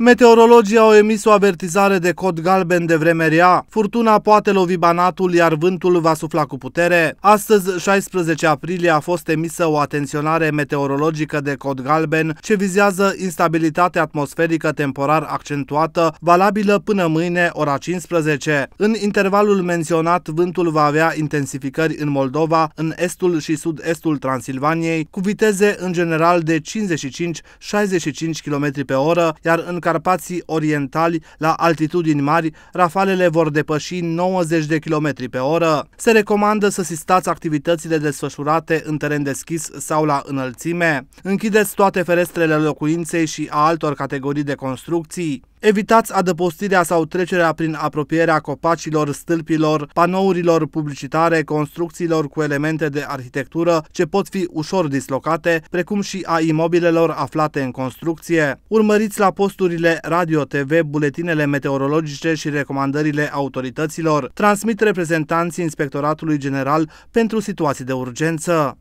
Meteorologii au emis o avertizare de cod galben de vreme rea. Furtuna poate lovi banatul, iar vântul va sufla cu putere. Astăzi, 16 aprilie, a fost emisă o atenționare meteorologică de cod galben ce vizează instabilitatea atmosferică temporar accentuată, valabilă până mâine, ora 15. În intervalul menționat, vântul va avea intensificări în Moldova, în estul și sud-estul Transilvaniei, cu viteze în general de 55-65 km pe oră, iar în Carpații Orientali la altitudini mari, rafalele vor depăși 90 de km pe oră. Se recomandă să asistați activitățile desfășurate în teren deschis sau la înălțime. Închideți toate ferestrele locuinței și a altor categorii de construcții. Evitați adăpostirea sau trecerea prin apropierea copacilor, stâlpilor, panourilor publicitare, construcțiilor cu elemente de arhitectură ce pot fi ușor dislocate, precum și a imobilelor aflate în construcție. Urmăriți la posturile Radio TV buletinele meteorologice și recomandările autorităților. Transmit reprezentanții Inspectoratului General pentru situații de urgență.